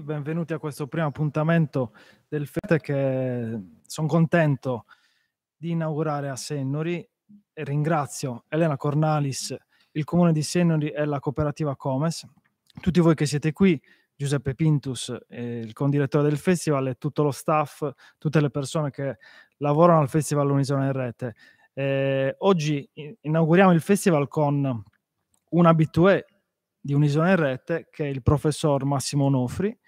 benvenuti a questo primo appuntamento del FETE che sono contento di inaugurare a Sennori e ringrazio Elena Cornalis, il comune di Sennori e la cooperativa Comes, tutti voi che siete qui, Giuseppe Pintus, eh, il condirettore del festival e tutto lo staff, tutte le persone che lavorano al festival Unisono in Rete. Eh, oggi inauguriamo il festival con un abitué di Unisono in Rete che è il professor Massimo Onofri,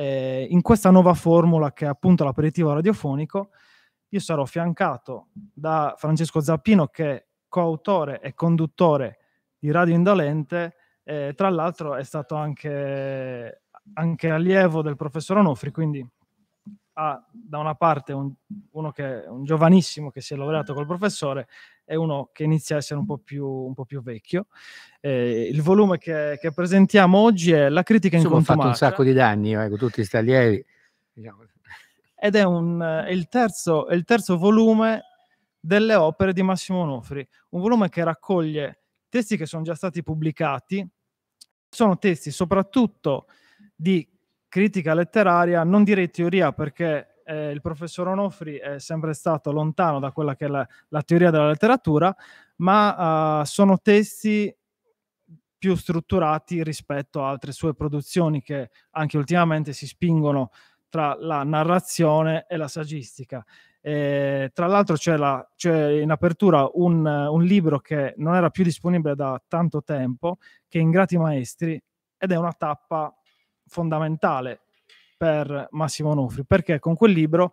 eh, in questa nuova formula che è appunto l'aperitivo radiofonico, io sarò affiancato da Francesco Zappino che è coautore e conduttore di Radio Indolente, eh, tra l'altro è stato anche, anche, allievo del professor Onofri, quindi ha da una parte un, uno che, è un giovanissimo che si è laureato col professore è uno che inizia a essere un po' più, un po più vecchio. Eh, il volume che, che, presentiamo oggi è La critica in ho fatto un sacco di danni, ecco, tutti staglieri. Diciamo. Ed è, un, è, il terzo, il terzo volume delle opere di Massimo Onofri, un volume che raccoglie testi che sono già stati pubblicati, sono testi soprattutto di critica letteraria, non direi teoria perché eh, il professor Onofri è sempre stato lontano da quella che è la, la teoria della letteratura, ma eh, sono testi più strutturati rispetto a altre sue produzioni che anche ultimamente si spingono tra la narrazione e la saggistica. E, tra l'altro c'è, la, c'è, in apertura un, un, libro che non era più disponibile da tanto tempo, che è Ingrati Maestri, ed è una tappa fondamentale per Massimo Onofri, perché con quel libro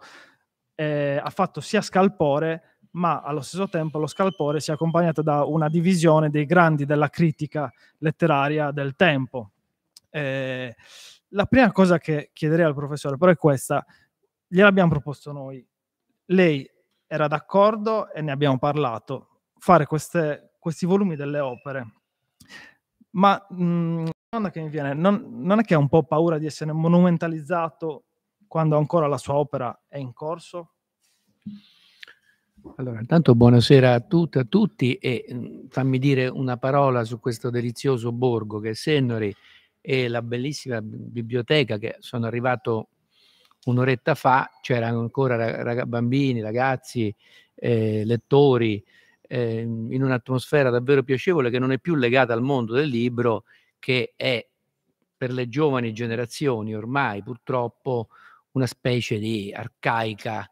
eh, ha fatto sia scalpore, ma allo stesso tempo lo scalpore si è accompagnato da una divisione dei grandi della critica letteraria del tempo. Eh, la prima cosa che chiederei al professore però è questa, gliel'abbiamo proposto noi, lei era d'accordo e ne abbiamo parlato, fare queste, questi volumi delle opere. Ma mh, mm, domanda che mi viene, non, non, è che ha un po' paura di essere monumentalizzato quando ancora la sua opera è in corso? Allora, intanto buonasera a tutte e a tutti e mm, fammi dire una parola su questo delizioso borgo che è Sennori e la bellissima biblioteca che sono arrivato un'oretta fa, c'erano ancora rag- bambini, ragazzi, eh, lettori, eh, in un'atmosfera davvero piacevole che non è più legata al mondo del libro che è per le giovani generazioni ormai purtroppo una specie di arcaica,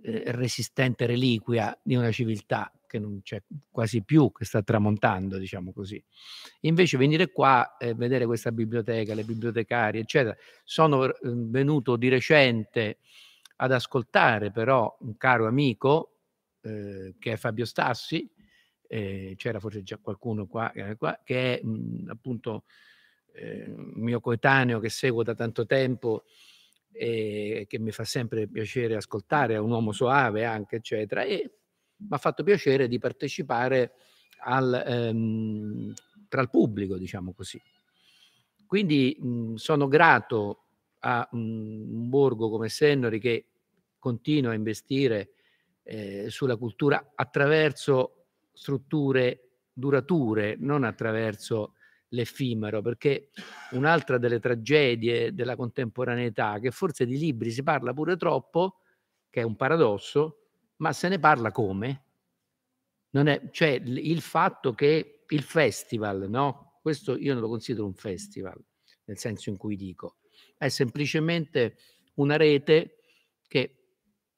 eh, resistente reliquia di una civiltà che non c'è quasi più, che sta tramontando, diciamo così. Invece venire qua e eh, vedere questa biblioteca, le bibliotecarie, eccetera, sono ehm, venuto di recente ad ascoltare però un caro amico eh, che è Fabio Stassi, eh, c'era forse già qualcuno qua, qua che è mh, mhmm, appunto eh, mio coetaneo che seguo da tanto tempo e che mi fa sempre piacere ascoltare, è un uomo soave anche, eccetera, e mi ha fatto piacere di partecipare al, ehm, tra il pubblico, diciamo così. Quindi mh, mhmm, sono grato a mh, un borgo come Sennori che continua a investire eh, sulla cultura attraverso strutture durature, non attraverso l'effimero, perché un'altra delle tragedie della contemporaneità, che forse di libri si parla pure troppo, che è un paradosso, ma se ne parla come? È, cioè il fatto che il festival, no? Questo io non lo considero un festival, nel senso in cui dico, è semplicemente una rete che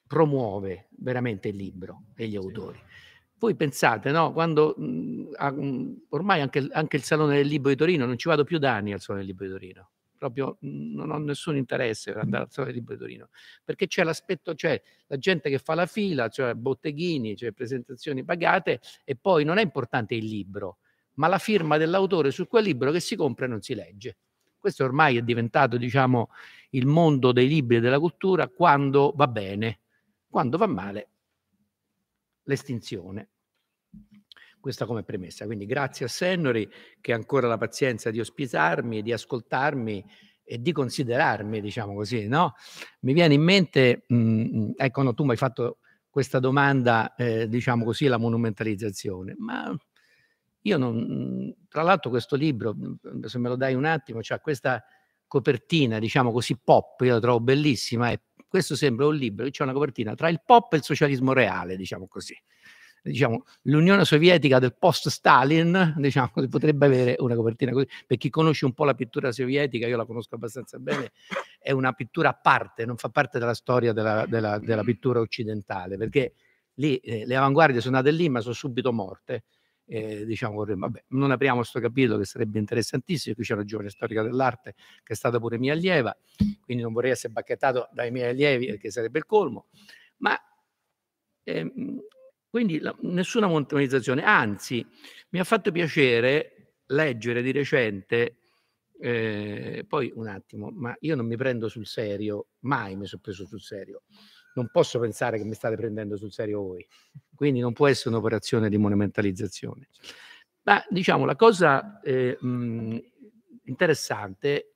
promuove veramente il libro e gli autori. Sì voi pensate, no? Quando mh, mhmm, mhmm, ormai anche, anche, il Salone del Libro di Torino, non ci vado più da anni al Salone del Libro di Torino, proprio mhmm, non ho nessun interesse per andare al Salone del Libro di Torino, perché c'è l'aspetto, cioè la gente che fa la fila, cioè botteghini, cioè presentazioni pagate e poi non è importante il libro, ma la firma dell'autore su quel libro che si compra e non si legge. Questo ormai è diventato, diciamo, il mondo dei libri e della cultura quando va bene, quando va male l'estinzione. Questa come premessa. Quindi grazie a Sennori che ha ancora la pazienza di ospitarmi, di ascoltarmi e di considerarmi, diciamo così, no? Mi viene in mente, mh, mm, ecco, no, tu mi hai fatto questa domanda, eh, diciamo così, la monumentalizzazione, ma io non, tra l'altro questo libro, mm, se me lo dai un attimo, ha cioè questa copertina, diciamo così, pop, io la trovo bellissima, è questo sembra un libro c'è una copertina tra il pop e il socialismo reale, diciamo così. Diciamo, l'Unione Sovietica del post-Stalin, diciamo, potrebbe avere una copertina così. Per chi conosce un po' la pittura sovietica, io la conosco abbastanza bene, è una pittura a parte, non fa parte della storia della, della, della pittura occidentale, perché lì eh, le avanguardie sono andate lì, ma sono subito morte eh, diciamo, vabbè, non apriamo questo capitolo che sarebbe interessantissimo, qui c'è una giovane storica dell'arte che è stata pure mia allieva, quindi non vorrei essere bacchettato dai miei allievi, eh, che sarebbe il colmo, ma eh, quindi la, nessuna montanizzazione, anzi mi ha fatto piacere leggere di recente, eh, poi un attimo, ma io non mi prendo sul serio, mai mi sono preso sul serio, non posso pensare che mi state prendendo sul serio voi. Quindi non può essere un'operazione di monumentalizzazione. Ma diciamo la cosa eh, mh, interessante,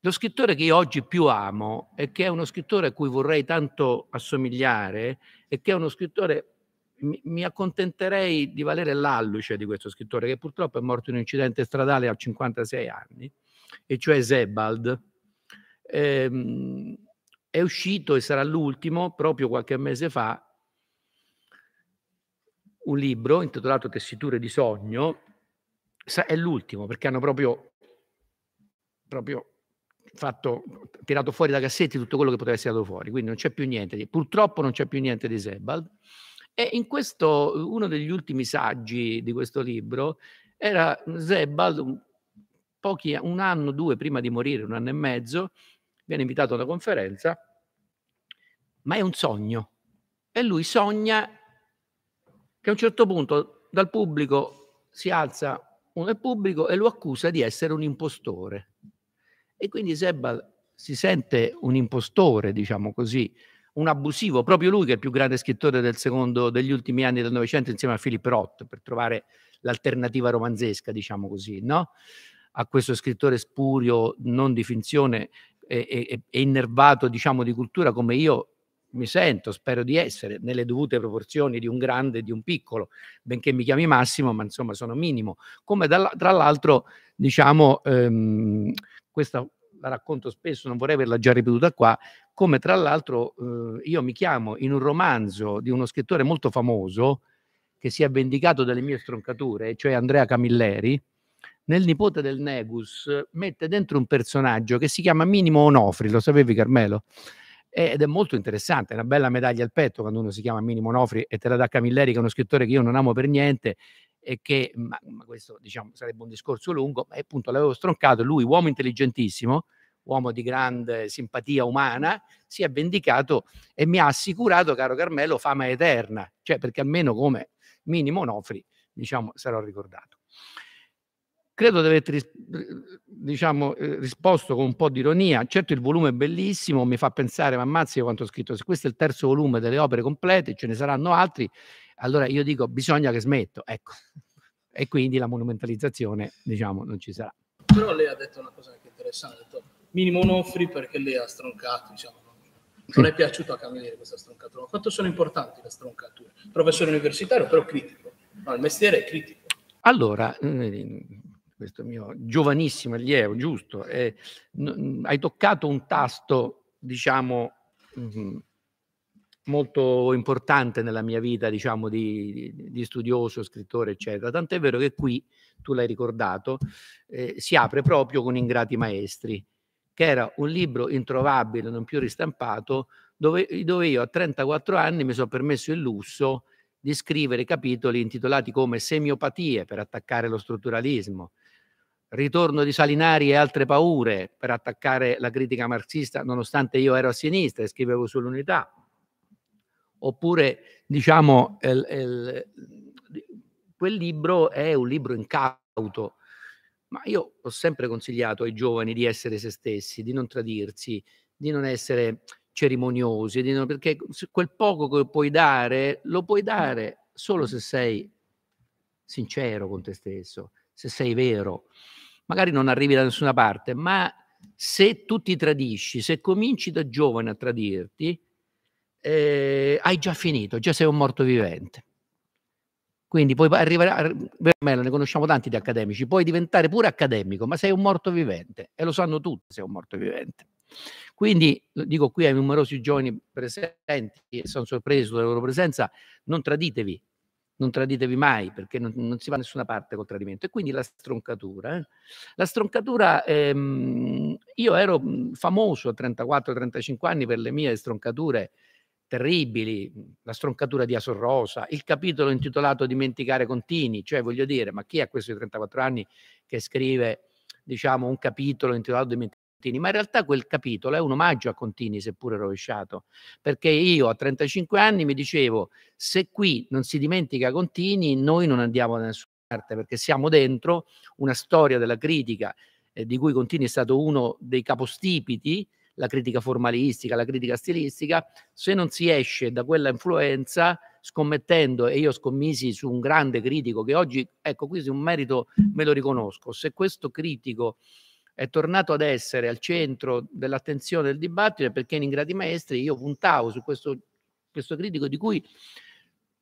lo scrittore che io oggi più amo e che è uno scrittore a cui vorrei tanto assomigliare e che è uno scrittore, mi, mi accontenterei di valere l'alluce di questo scrittore che purtroppo è morto in un incidente stradale a 56 anni, e cioè Sebald. Ehm, è uscito e sarà l'ultimo, proprio qualche mese fa, un libro intitolato Tessiture di sogno, è l'ultimo perché hanno proprio, proprio fatto, tirato fuori da cassetti tutto quello che poteva essere tirato fuori, quindi non c'è più niente, di, purtroppo non c'è più niente di Sebald. E in questo, uno degli ultimi saggi di questo libro era Sebald, pochi, un anno due prima di morire, un anno e mezzo, viene invitato a una conferenza, ma è un sogno. E lui sogna che a un certo punto dal pubblico si alza un pubblico e lo accusa di essere un impostore. E quindi Sebal si sente un impostore, diciamo così, un abusivo, proprio lui che è il più grande scrittore del secondo, degli ultimi anni del Novecento insieme a Philip Roth, per trovare l'alternativa romanzesca, diciamo così, no? a questo scrittore spurio, non di finzione, e, e, e innervato diciamo, di cultura come io mi sento, spero di essere, nelle dovute proporzioni di un grande e di un piccolo, benché mi chiami Massimo, ma insomma sono minimo. Come dalla, tra l'altro, diciamo, ehm, questa la racconto spesso, non vorrei averla già ripetuta qua, come tra l'altro eh, io mi chiamo in un romanzo di uno scrittore molto famoso che si è vendicato delle mie stroncature, cioè Andrea Camilleri, nel nipote del Negus mette dentro un personaggio che si chiama Minimo Onofri, lo sapevi Carmelo? Ed è molto interessante, è una bella medaglia al petto quando uno si chiama Minimo Onofri e te la dà Camilleri che è uno scrittore che io non amo per niente e che, ma, ma questo diciamo sarebbe un discorso lungo, ma appunto l'avevo stroncato, lui uomo intelligentissimo, uomo di grande simpatia umana, si è vendicato e mi ha assicurato, caro Carmelo, fama eterna, cioè perché almeno come minimo Onofri, diciamo, sarò ricordato credo di aver diciamo, eh, risposto con un po' di ironia. Certo il volume è bellissimo, mi fa pensare, ma ammazzi quanto ho scritto, se questo è il terzo volume delle opere complete, ce ne saranno altri, allora io dico bisogna che smetto, ecco. E quindi la monumentalizzazione, diciamo, non ci sarà. Però lei ha detto una cosa anche interessante, ha detto minimo Onofri perché lei ha stroncato, diciamo, non è piaciuto a Camilleri questa stroncatura. Quanto sono importanti le stroncature? Professore universitario, però critico. No, il mestiere è critico. Allora, eh, questo mio giovanissimo allievo, giusto, eh, n- hai toccato un tasto, diciamo, mh, molto importante nella mia vita, diciamo, di, di, studioso, scrittore, eccetera. Tant'è vero che qui, tu l'hai ricordato, eh, si apre proprio con Ingrati Maestri, che era un libro introvabile, non più ristampato, dove, dove io a 34 anni mi sono permesso il lusso di scrivere capitoli intitolati come Semiopatie per attaccare lo strutturalismo, ritorno di Salinari e altre paure per attaccare la critica marxista, nonostante io ero a sinistra e scrivevo sull'unità, oppure diciamo el, el, quel libro è un libro incauto, ma io ho sempre consigliato ai giovani di essere se stessi, di non tradirsi, di non essere cerimoniosi, non, perché quel poco che puoi dare lo puoi dare solo se sei sincero con te stesso, se sei vero magari non arrivi da nessuna parte, ma se tu ti tradisci, se cominci da giovane a tradirti, eh, hai già finito, già sei un morto vivente. Quindi poi arrivare, ne conosciamo tanti di accademici, puoi diventare pure accademico, ma sei un morto vivente e lo sanno tutti, sei un morto vivente. Quindi dico qui ai numerosi giovani presenti che sono sorpresi dalla loro presenza, non traditevi, non traditevi mai perché non, non, si va a nessuna parte col tradimento. E quindi la stroncatura. Eh? La stroncatura, ehm, io ero mm, famoso a 34-35 anni per le mie stroncature terribili, mm, la stroncatura di Asor Rosa, il capitolo intitolato Dimenticare Contini, cioè voglio dire, ma chi ha questi 34 anni che scrive diciamo un capitolo intitolato Dimenticare Contini, ma in realtà quel capitolo è un omaggio a Contini, seppure rovesciato, perché io a 35 anni mi dicevo, se qui non si dimentica Contini, noi non andiamo da nessuna parte, perché siamo dentro una storia della critica, eh, di cui Contini è stato uno dei capostipiti, la critica formalistica, la critica stilistica, se non si esce da quella influenza scommettendo e io scommisi su un grande critico che oggi, ecco, qui un merito me lo riconosco, se questo critico è tornato ad essere al centro dell'attenzione del dibattito perché in Ingrati Maestri io puntavo su questo, questo critico di cui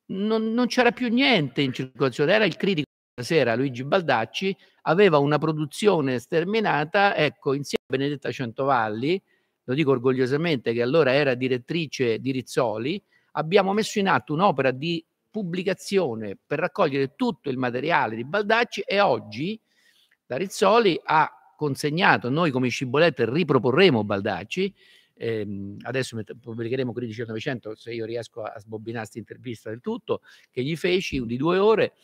non, non, c'era più niente in circolazione, era il critico della sera, Luigi Baldacci, aveva una produzione sterminata, ecco, insieme a Benedetta Centovalli, lo dico orgogliosamente che allora era direttrice di Rizzoli, abbiamo messo in atto un'opera di pubblicazione per raccogliere tutto il materiale di Baldacci e oggi da Rizzoli ha consegnato, noi come Scibolette riproporremo Baldacci, ehm, adesso pubblicheremo 15 900 se io riesco a, a sbobbinare questa intervista del tutto, che gli feci di due ore,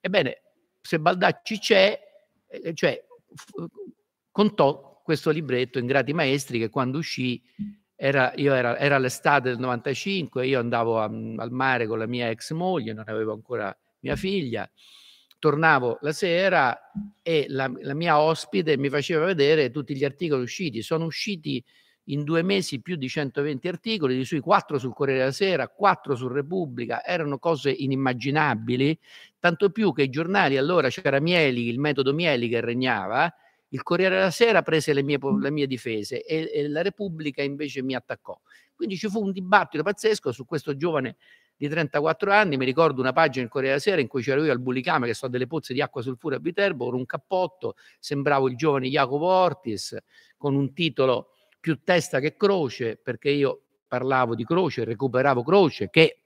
ebbene se Baldacci c'è, eh, cioè contò questo libretto in Grati Maestri che quando uscì era, era, era, l'estate del 95, io andavo a, al mare con la mia ex moglie, non avevo ancora mia figlia, tornavo la sera e la, la, mia ospite mi faceva vedere tutti gli articoli usciti. Sono usciti in due mesi più di 120 articoli, di cui 4 sul Corriere della Sera, 4 su Repubblica, erano cose inimmaginabili, tanto più che i giornali allora c'era Mieli, il metodo Mieli che regnava, il Corriere della Sera prese le mie, le mie difese e, e la Repubblica invece mi attaccò. Quindi ci fu un dibattito pazzesco su questo giovane di 34 anni, mi ricordo una pagina in Corriere della Sera in cui c'era lui al Bulicame che so delle pozze di acqua sulfura a Viterbo con un cappotto, sembravo il giovane Jacopo Ortis con un titolo più testa che croce perché io parlavo di croce, recuperavo croce che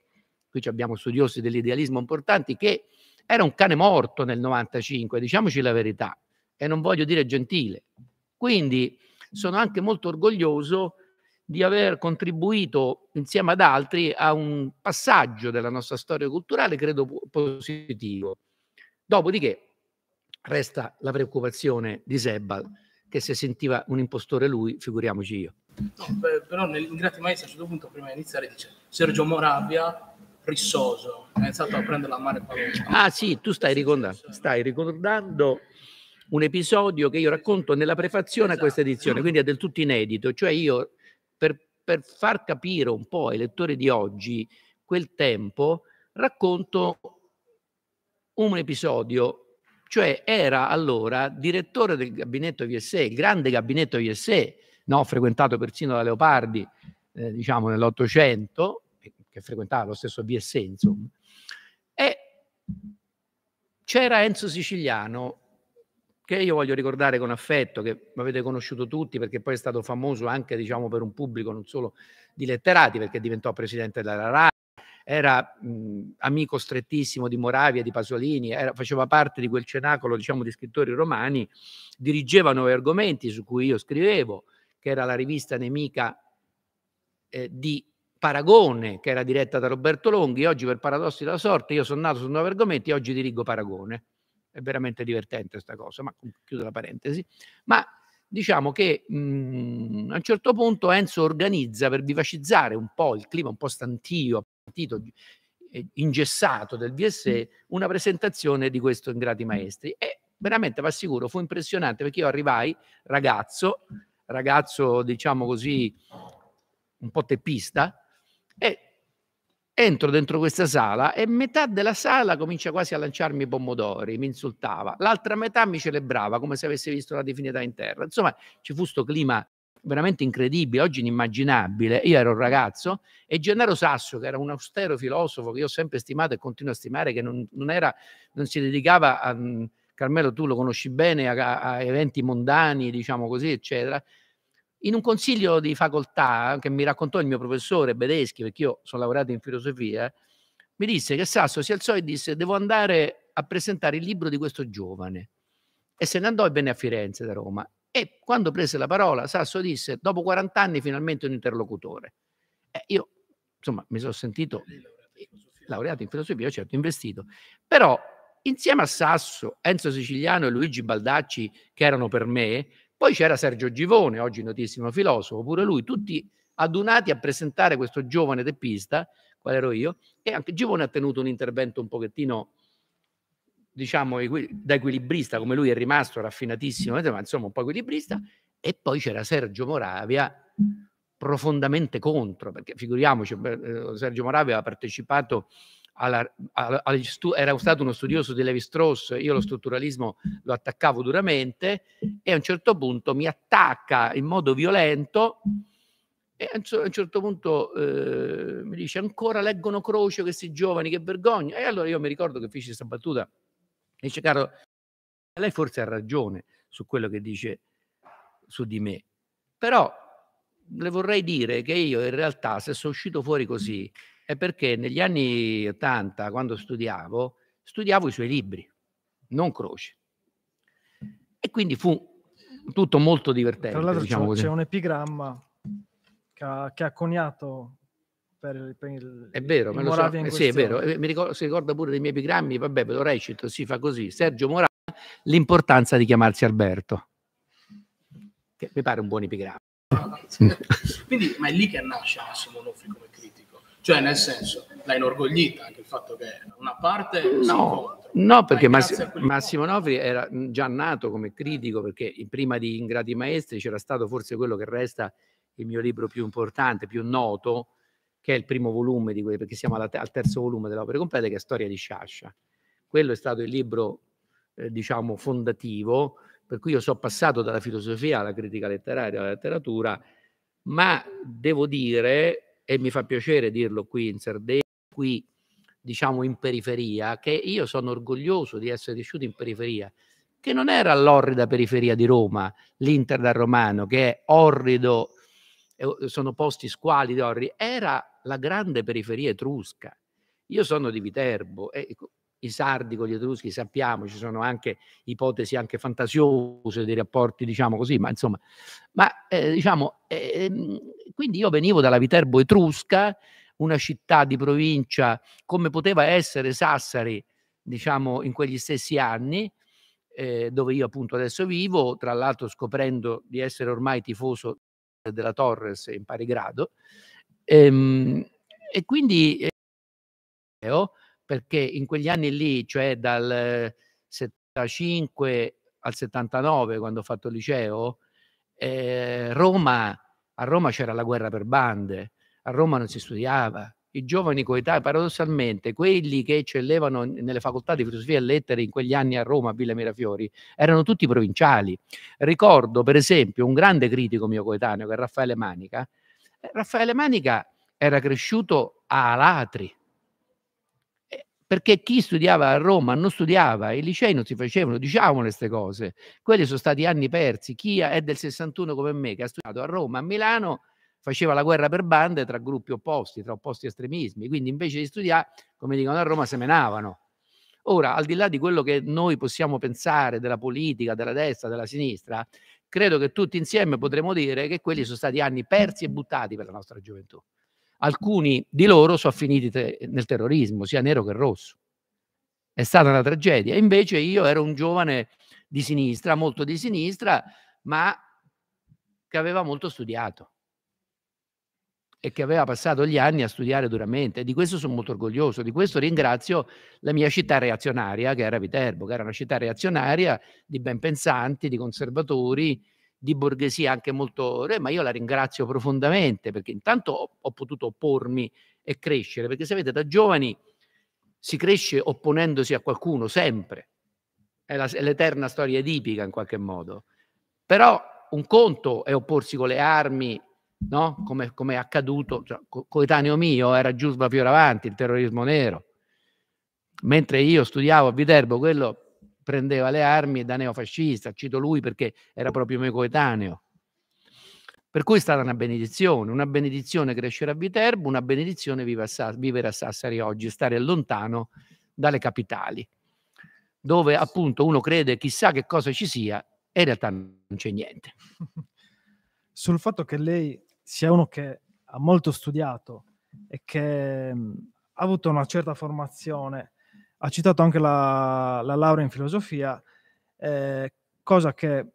qui abbiamo studiosi dell'idealismo importanti che era un cane morto nel 95, diciamoci la verità e non voglio dire gentile. Quindi sono anche molto orgoglioso di aver contribuito insieme ad altri a un passaggio della nostra storia culturale, credo positivo. Dopodiché resta la preoccupazione di Sebal, che se sentiva un impostore lui, figuriamoci io. No, però nell'ingrati maestro a un certo punto, prima di iniziare, dice Sergio Moravia, rissoso, è stato a prendere la mare Paolo. Ah sì, tu stai ricordando, stai ricordando un episodio che io racconto nella prefazione esatto. a questa esatto. edizione, quindi è del tutto inedito, cioè io per, per far capire un po' ai lettori di oggi quel tempo, racconto un episodio cioè era allora direttore del gabinetto VSE, il grande gabinetto VSE, no? frequentato persino da Leopardi, eh, diciamo nell'Ottocento, che frequentava lo stesso VSE, insomma. E c'era Enzo Siciliano, che io voglio ricordare con affetto, che mi avete conosciuto tutti perché poi è stato famoso anche diciamo, per un pubblico non solo di letterati, perché diventò presidente della RAI, era mh, amico strettissimo di Moravia, di Pasolini, era, faceva parte di quel cenacolo diciamo, di scrittori romani, dirigeva Nuovi Argomenti su cui io scrivevo, che era la rivista nemica eh, di Paragone, che era diretta da Roberto Longhi, oggi per paradossi della sorte io sono nato su Nuovi Argomenti e oggi dirigo Paragone è veramente divertente questa cosa, ma chiudo la parentesi. Ma diciamo che mh, mhmm, a un certo punto Enzo organizza per vivacizzare un po' il clima un po' stantio, partito, ingessato del VSE, una presentazione di questo Ingrati Maestri. E veramente, va sicuro, fu impressionante perché io arrivai ragazzo, ragazzo diciamo così, un po' teppista, e entro dentro questa sala e metà della sala comincia quasi a lanciarmi i pomodori, mi insultava, l'altra metà mi celebrava come se avesse visto la divinità in terra. Insomma, ci fu questo clima veramente incredibile, oggi inimmaginabile. Io ero un ragazzo e Gennaro Sasso, che era un austero filosofo che io ho sempre stimato e continuo a stimare, che non, non, era, non si dedicava a... Mm, Carmelo, tu lo conosci bene, a, a eventi mondani, diciamo così, eccetera in un consiglio di facoltà che mi raccontò il mio professore Bedeschi, perché io sono laureato in filosofia, mi disse che Sasso si alzò e disse devo andare a presentare il libro di questo giovane. E se ne andò e venne a Firenze da Roma. E quando prese la parola, Sasso disse dopo 40 anni finalmente un interlocutore. Eh, io, insomma, mi sono sentito laureato in filosofia, certo, investito. Però insieme a Sasso, Enzo Siciliano e Luigi Baldacci, che erano per me poi c'era Sergio Givone, oggi notissimo filosofo, pure lui, tutti adunati a presentare questo giovane teppista, qual ero io, e anche Givone ha tenuto un intervento un pochettino, diciamo, da equilibrista, come lui è rimasto, raffinatissimo, ma insomma un po' equilibrista, e poi c'era Sergio Moravia, profondamente contro, perché figuriamoci, eh, Sergio Moravia ha partecipato alla, alla, era stato uno studioso di Levi-Strauss, io lo strutturalismo lo attaccavo duramente e a un certo punto mi attacca in modo violento e a un certo punto eh, mi dice ancora leggono Croce questi giovani, che vergogna. E allora io mi ricordo che feci questa battuta. E dice, caro, lei forse ha ragione su quello che dice su di me, però le vorrei dire che io in realtà se sono uscito fuori così è perché negli anni 80, quando studiavo, studiavo i suoi libri, non Croce. E quindi fu tutto molto divertente. Tra l'altro diciamo c'è, c'è, un epigramma che ha, che ha coniato per, per il, è vero, me lo so. Eh, sì, è vero. Eh, mi ricordo, si ricorda pure dei miei epigrammi, vabbè, ve lo recito, si fa così. Sergio Moravia, l'importanza di chiamarsi Alberto. Che mi pare un buon epigramma. Quindi, ma è lì che nasce Massimo Onofri come cioè, nel senso, l'ha inorgoglita anche il fatto che una parte no. No, perché Massi- Massimo Nofri era già nato come critico, perché prima di Ingrati Maestri c'era stato forse quello che resta il mio libro più importante, più noto, che è il primo volume di quelli, perché siamo te- al terzo volume dell'opera completa, che è Storia di Sciascia. Quello è stato il libro, eh, diciamo, fondativo, per cui io sono passato dalla filosofia alla critica letteraria, alla letteratura, ma devo dire, e mi fa piacere dirlo qui in Sardegna, qui diciamo in periferia, che io sono orgoglioso di essere cresciuto in periferia, che non era l'orrida periferia di Roma, l'Inter da Romano, che è orrido, eh, sono posti squalidi, orri, era la grande periferia etrusca. Io sono di Viterbo e ecco, i sardi con gli etruschi sappiamo, ci sono anche ipotesi anche fantasiose dei rapporti, diciamo così, ma insomma, ma eh, diciamo, eh, quindi io venivo dalla Viterbo etrusca, una città di provincia come poteva essere Sassari, diciamo, in quegli stessi anni, eh, dove io appunto adesso vivo, tra l'altro scoprendo di essere ormai tifoso della Torres in pari grado, ehm, e quindi... Eh, perché in quegli anni lì, cioè dal 75 eh, al 79, quando ho fatto il liceo, eh, Roma, a Roma c'era la guerra per bande, a Roma non si studiava. I giovani coetanei, paradossalmente, quelli che eccellevano nelle facoltà di filosofia e lettere in quegli anni a Roma, a Villa Mirafiori, erano tutti provinciali. Ricordo, per esempio, un grande critico mio coetaneo, che è Raffaele Manica. Eh, Raffaele Manica era cresciuto a Alatri, perché chi studiava a Roma non studiava, i licei non si facevano, diciamo queste cose, quelli sono stati anni persi, chi è del 61 come me, che ha studiato a Roma, a Milano, faceva la guerra per bande tra gruppi opposti, tra opposti estremismi, quindi invece di studiare, come dicono a Roma, semenavano. Ora, al di là di quello che noi possiamo pensare della politica, della destra, della sinistra, credo che tutti insieme potremmo dire che quelli sono stati anni persi e buttati per la nostra gioventù alcuni di loro sono finiti te nel terrorismo, sia nero che rosso. È stata una tragedia. Invece io ero un giovane di sinistra, molto di sinistra, ma che aveva molto studiato e che aveva passato gli anni a studiare duramente. E di questo sono molto orgoglioso, di questo ringrazio la mia città reazionaria, che era Viterbo, che era una città reazionaria di ben pensanti, di conservatori, di borghesia anche molto re, ma io la ringrazio profondamente perché intanto ho, ho potuto oppormi e crescere, perché sapete da giovani si cresce opponendosi a qualcuno sempre, è, la, è l'eterna storia edipica in qualche modo, però un conto è opporsi con le armi, no? come, come è accaduto, cioè, coetaneo mio era Giusba Fioravanti, il terrorismo nero, mentre io studiavo a Viterbo, quello prendeva le armi da neofascista, cito lui perché era proprio mio coetaneo. Per cui è stata una benedizione, una benedizione crescere a Viterbo, una benedizione vivere a Sassari oggi, stare lontano dalle capitali, dove appunto uno crede chissà che cosa ci sia e in realtà non c'è niente. Sul fatto che lei sia uno che ha molto studiato e che ha avuto una certa formazione, ha citato anche la, la laurea in filosofia, eh, cosa che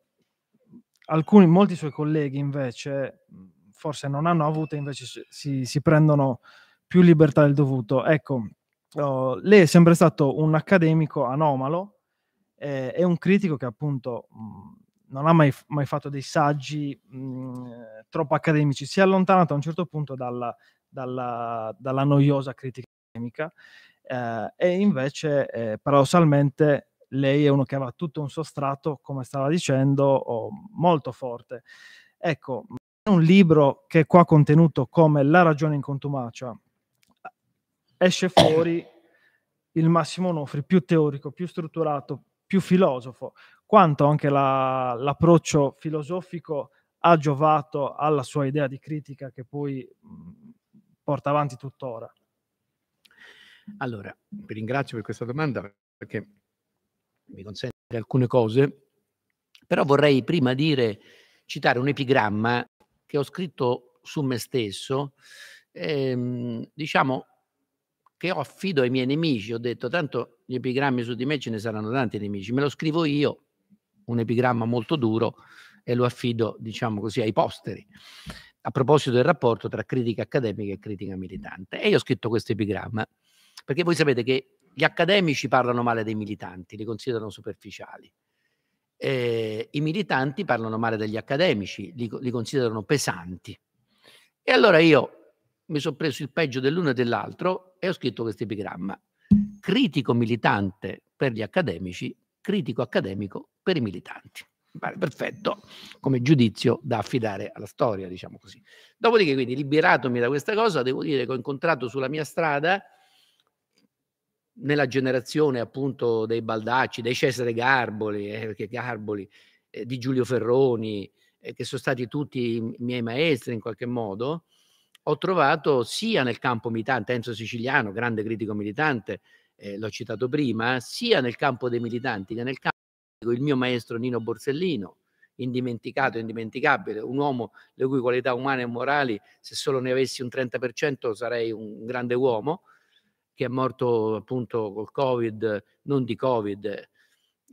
alcuni, molti suoi colleghi invece forse non hanno avuto, invece si, si prendono più libertà del dovuto. Ecco, oh, lei è sempre stato un accademico anomalo eh, e un critico che appunto mh, non ha mai, mai, fatto dei saggi mh, troppo accademici, si è allontanato a un certo punto dalla, dalla, dalla noiosa critica accademica eh, e invece eh, paradossalmente lei è uno che aveva tutto un sostrato, come stava dicendo, molto forte. Ecco, un libro che è qua contenuto come La ragione in contumacia eh, esce fuori il Massimo Onofri più teorico, più strutturato, più filosofo, quanto anche la, l'approccio filosofico ha giovato alla sua idea di critica che poi mh, mm, porta avanti tuttora. Allora, vi ringrazio per questa domanda perché mi consente alcune cose, però vorrei prima dire, citare un epigramma che ho scritto su me stesso, ehm, diciamo che ho affido ai miei nemici, ho detto tanto gli epigrammi su di me ce ne saranno tanti nemici, me lo scrivo io, un epigramma molto duro e lo affido, diciamo così, ai posteri a proposito del rapporto tra critica accademica e critica militante. E io ho scritto questo epigramma perché voi sapete che gli accademici parlano male dei militanti, li considerano superficiali. Eh, I militanti parlano male degli accademici, li, li considerano pesanti. E allora io mi sono preso il peggio dell'uno e dell'altro e ho scritto questo epigramma. Critico militante per gli accademici, critico accademico per i militanti. Mi perfetto come giudizio da affidare alla storia, diciamo così. Dopodiché, quindi, liberatomi da questa cosa, devo dire che ho incontrato sulla mia strada nella generazione appunto dei Baldacci, dei Cesare Garboli, eh, Garboli eh, di Giulio Ferroni, eh, che sono stati tutti i miei maestri in qualche modo, ho trovato sia nel campo militante, Enzo Siciliano, grande critico militante, eh, l'ho citato prima, sia nel campo dei militanti che nel campo il mio maestro Nino Borsellino, indimenticato, indimenticabile, un uomo le cui qualità umane e morali, se solo ne avessi un 30%, sarei un grande uomo che è morto appunto col Covid, non di Covid,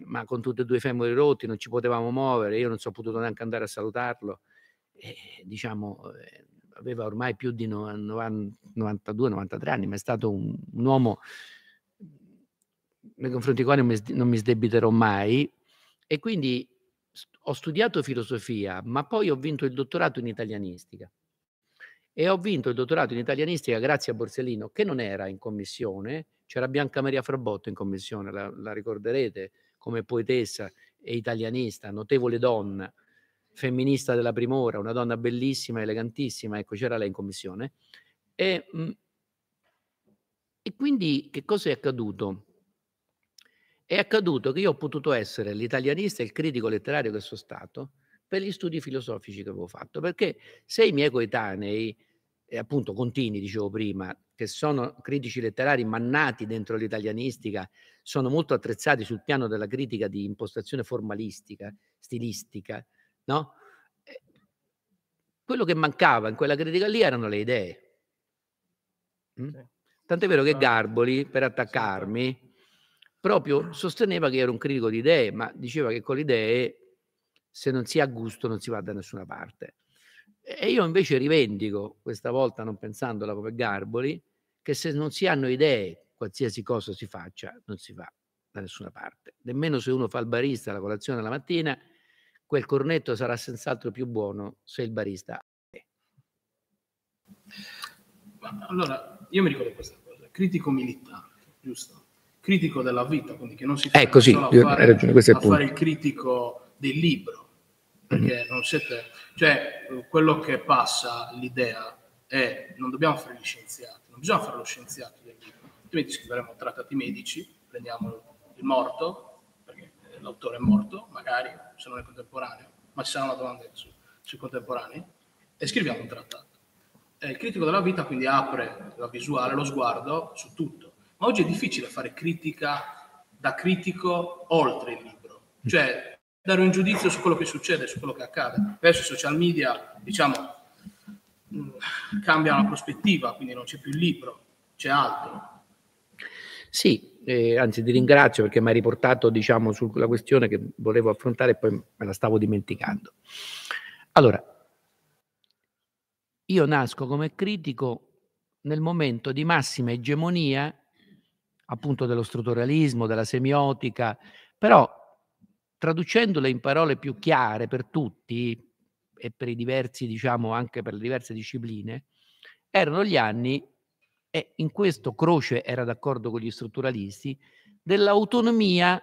ma con tutti e due i femori rotti, non ci potevamo muovere, io non sono potuto neanche andare a salutarlo. E, diciamo, eh, aveva ormai più di 92-93 anni, ma è stato un, un uomo nei confronti del quale non mi sdebiterò mai. E quindi ho studiato filosofia, ma poi ho vinto il dottorato in italianistica e ho vinto il dottorato in italianistica grazie a Borsellino, che non era in commissione, c'era Bianca Maria Frabotto in commissione, la, la ricorderete come poetessa e italianista, notevole donna, femminista della primora, una donna bellissima, elegantissima, ecco c'era lei in commissione. E, mm, e quindi che cosa è accaduto? È accaduto che io ho potuto essere l'italianista e il critico letterario che sono stato, per gli studi filosofici che avevo fatto, perché se i miei coetanei, e appunto contini, dicevo prima, che sono critici letterari ma nati dentro l'italianistica, sono molto attrezzati sul piano della critica di impostazione formalistica, stilistica, no? Quello che mancava in quella critica lì erano le idee. Mm? Tant'è vero che Garboli, per attaccarmi, proprio sosteneva che ero un critico di idee, ma diceva che con le idee se non si ha gusto non si va da nessuna parte. E io invece rivendico, questa volta non pensandola come Garboli, che se non si hanno idee, qualsiasi cosa si faccia, non si va da nessuna parte. Nemmeno se uno fa il barista la colazione la mattina, quel cornetto sarà senz'altro più buono se il barista è. Allora, io mi ricordo questa cosa, critico militante, giusto? Critico della vita, quindi che non si tratta eh, così, a fare, ragione, questo è il, fare il critico del libro, perché non siete, cioè quello che passa l'idea è non dobbiamo fare gli scienziati, non bisogna fare lo scienziato del libro, altrimenti scriveremo trattati medici, prendiamo il morto, perché l'autore è morto, magari se non è contemporaneo, ma ci sarà una domanda su, sui contemporanei, e scriviamo un trattato. E il critico della vita quindi apre la visuale, lo sguardo su tutto, ma oggi è difficile fare critica da critico oltre il libro, cioè dare un giudizio su quello che succede, su quello che accade. Adesso i social media, diciamo, mm, cambiano la prospettiva, quindi non c'è più il libro, c'è altro. Sì, eh, anzi ti ringrazio perché mi hai riportato diciamo, sulla questione che volevo affrontare e poi me la stavo dimenticando. Allora, io nasco come critico nel momento di massima egemonia appunto dello strutturalismo, della semiotica, però Traducendole in parole più chiare per tutti e per i diversi, diciamo, anche per le diverse discipline, erano gli anni, e in questo Croce era d'accordo con gli strutturalisti, dell'autonomia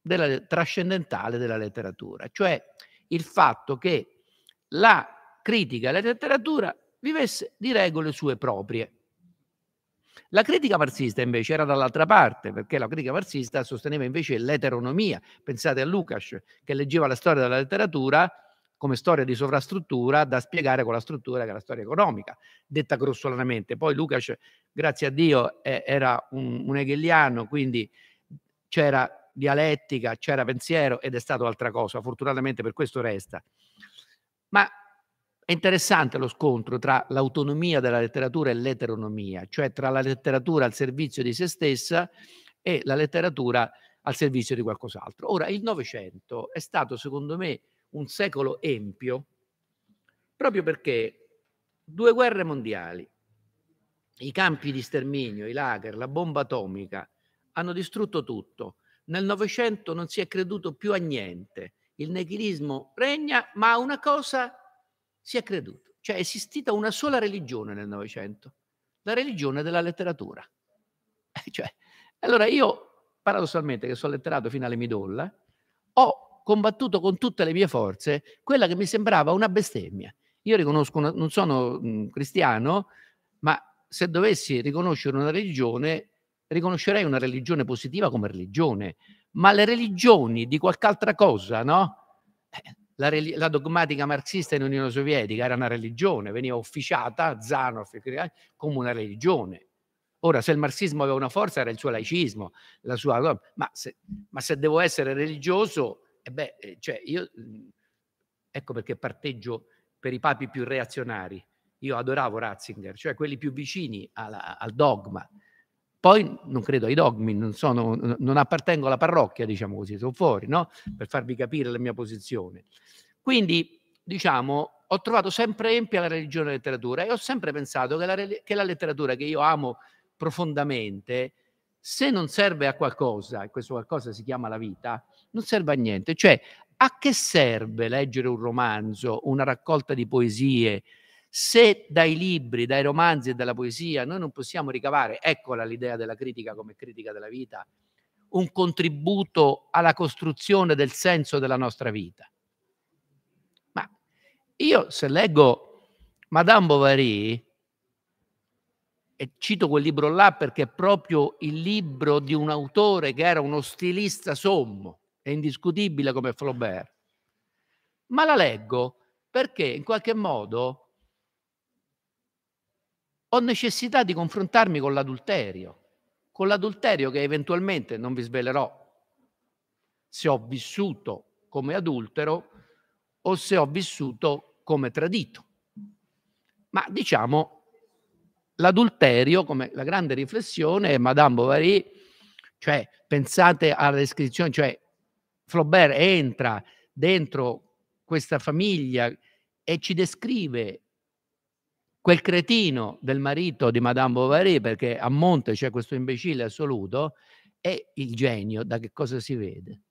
della, trascendentale della letteratura, cioè il fatto che la critica alla letteratura vivesse di regole sue proprie. La critica marxista invece era dall'altra parte, perché la critica marxista sosteneva invece l'eteronomia. Pensate a Lukács, che leggeva la storia della letteratura come storia di sovrastruttura da spiegare con la struttura che è la storia economica, detta grossolanamente. Poi Lukács, grazie a Dio, era un, un hegeliano, quindi c'era dialettica, c'era pensiero ed è stato altra cosa. Fortunatamente per questo resta. Ma è interessante lo scontro tra l'autonomia della letteratura e l'eteronomia, cioè tra la letteratura al servizio di se stessa e la letteratura al servizio di qualcos'altro. Ora, il Novecento è stato, secondo me, un secolo empio, proprio perché due guerre mondiali, i campi di sterminio, i lager, la bomba atomica, hanno distrutto tutto. Nel Novecento non si è creduto più a niente. Il nichilismo regna, ma una cosa si è creduto. Cioè è esistita una sola religione nel Novecento, la religione della letteratura. Cioè, allora io, paradossalmente, che sono letterato fino alle midolla, ho combattuto con tutte le mie forze quella che mi sembrava una bestemmia. Io riconosco, una, non sono mh, mm, cristiano, ma se dovessi riconoscere una religione, riconoscerei una religione positiva come religione, ma le religioni di qualche altra cosa, no? Eh, la, la, dogmatica marxista in Unione Sovietica era una religione, veniva officiata, Zanov, come una religione. Ora, se il marxismo aveva una forza era il suo laicismo, la sua, ma, se, ma se devo essere religioso, eh beh, eh, cioè io, mm, ecco perché parteggio per i papi più reazionari. Io adoravo Ratzinger, cioè quelli più vicini alla, al dogma, poi non credo ai dogmi, non, sono, non appartengo alla parrocchia, diciamo così, sono fuori, no? Per farvi capire la mia posizione. Quindi, diciamo, ho trovato sempre empia la religione e la letteratura e ho sempre pensato che la, che la letteratura che io amo profondamente, se non serve a qualcosa, e questo qualcosa si chiama la vita, non serve a niente. Cioè, a che serve leggere un romanzo, una raccolta di poesie, se dai libri, dai romanzi e dalla poesia noi non possiamo ricavare, eccola l'idea della critica come critica della vita, un contributo alla costruzione del senso della nostra vita. Ma io se leggo Madame Bovary, e cito quel libro là perché è proprio il libro di un autore che era uno stilista sommo e indiscutibile come Flaubert, ma la leggo perché in qualche modo ho necessità di confrontarmi con l'adulterio, con l'adulterio che eventualmente non vi svelerò se ho vissuto come adultero o se ho vissuto come tradito. Ma diciamo, l'adulterio, come la grande riflessione, Madame Bovary, cioè pensate alla descrizione, cioè Flaubert entra dentro questa famiglia e ci descrive quel cretino del marito di Madame Bovary, perché a monte c'è questo imbecille assoluto, è il genio, da che cosa si vede?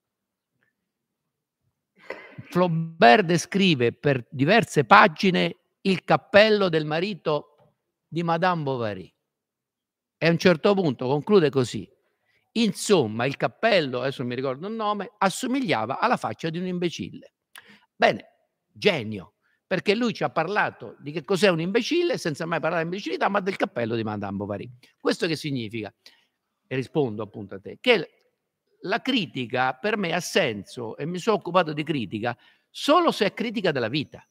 Flaubert descrive per diverse pagine il cappello del marito di Madame Bovary e a un certo punto conclude così. Insomma, il cappello, adesso non mi ricordo il nome, assomigliava alla faccia di un imbecille. Bene, genio, perché lui ci ha parlato di che cos'è un imbecille senza mai parlare di imbecillità, ma del cappello di Madame Bovary. Questo che significa? E rispondo appunto a te, che la critica per me ha senso e mi sono occupato di critica solo se è critica della vita,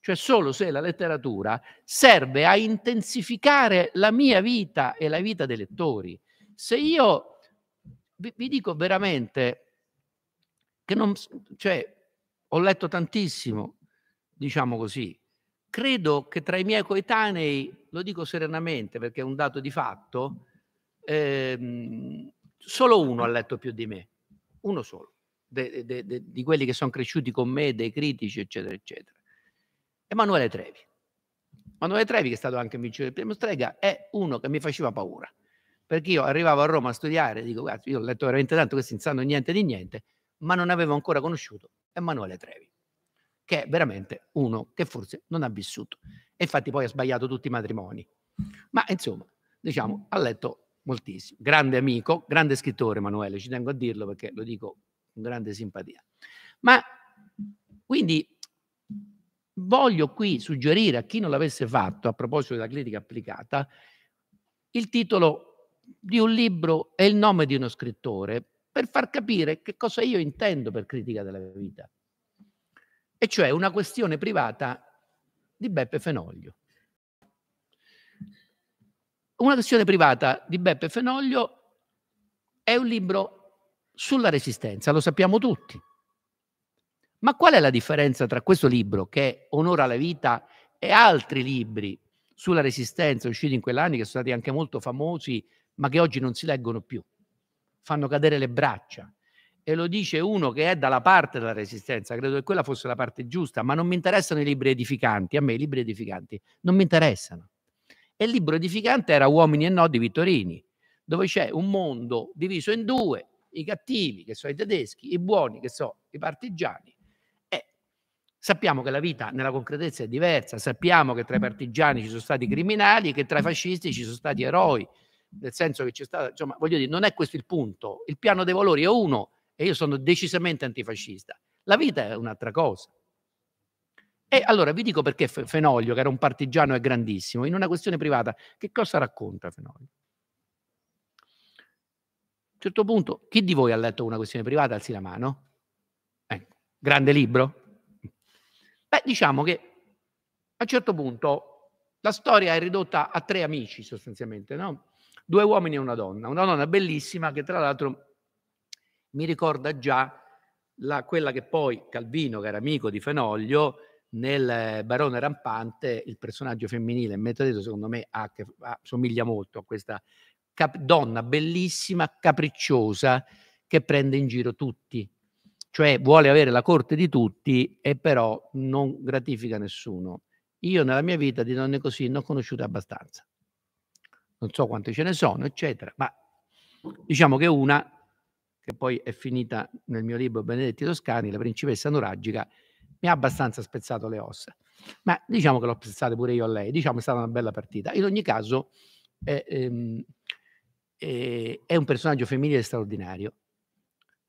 cioè solo se la letteratura serve a intensificare la mia vita e la vita dei lettori. Se io vi, vi dico veramente che non, cioè, ho letto tantissimo, diciamo così. Credo che tra i miei coetanei, lo dico serenamente perché è un dato di fatto, ehm, solo uno ha letto più di me, uno solo, de, de, de, di quelli che sono cresciuti con me, dei critici, eccetera, eccetera. Emanuele Trevi. Emanuele Trevi, che è stato anche vice del primo strega, è uno che mi faceva paura. Perché io arrivavo a Roma a studiare, dico, guarda, io ho letto veramente tanto, questi non sanno niente di niente, ma non avevo ancora conosciuto Emanuele Trevi che è veramente uno che forse non ha vissuto. E infatti poi ha sbagliato tutti i matrimoni. Ma insomma, diciamo, ha letto moltissimo. Grande amico, grande scrittore Emanuele, ci tengo a dirlo perché lo dico con grande simpatia. Ma quindi voglio qui suggerire a chi non l'avesse fatto, a proposito della critica applicata, il titolo di un libro e il nome di uno scrittore per far capire che cosa io intendo per critica della vita e cioè una questione privata di Beppe Fenoglio. Una questione privata di Beppe Fenoglio è un libro sulla resistenza, lo sappiamo tutti. Ma qual è la differenza tra questo libro che onora la vita e altri libri sulla resistenza usciti in quell'anno che sono stati anche molto famosi, ma che oggi non si leggono più? Fanno cadere le braccia, e lo dice uno che è dalla parte della resistenza, credo che quella fosse la parte giusta, ma non mi interessano i libri edificanti, a me i libri edificanti non mi interessano. E il libro edificante era Uomini e No di Vittorini, dove c'è un mondo diviso in due, i cattivi che sono i tedeschi, i buoni che sono i partigiani. E sappiamo che la vita nella concretezza è diversa, sappiamo che tra i mm. partigiani ci sono stati criminali e che tra i fascisti ci sono stati eroi, nel senso che c'è stato, insomma, voglio dire, non è questo il punto, il piano dei valori è uno e io sono decisamente antifascista. La vita è un'altra cosa. E allora vi dico perché Fenoglio, che era un partigiano e grandissimo, in una questione privata, che cosa racconta Fenoglio? A un certo punto, chi di voi ha letto una questione privata? Alzi la mano. Ecco, grande libro. Beh, diciamo che a un certo punto la storia è ridotta a tre amici sostanzialmente, no? Due uomini e una donna, una donna bellissima che tra l'altro mi ricorda già la, quella che poi Calvino, che era amico di Fenoglio, nel eh, Barone Rampante, il personaggio femminile Metadeso, secondo me, ha, ha, somiglia molto a questa cap- donna bellissima, capricciosa, che prende in giro tutti. Cioè vuole avere la corte di tutti e però non gratifica nessuno. Io nella mia vita di donne così non ho conosciute abbastanza. Non so quante ce ne sono, eccetera, ma diciamo che una che poi è finita nel mio libro Benedetti Toscani, la principessa nuragica, mi ha abbastanza spezzato le ossa. Ma diciamo che l'ho spezzata pure io a lei, diciamo che è stata una bella partita. In ogni caso è, ehm, è, è un personaggio femminile straordinario.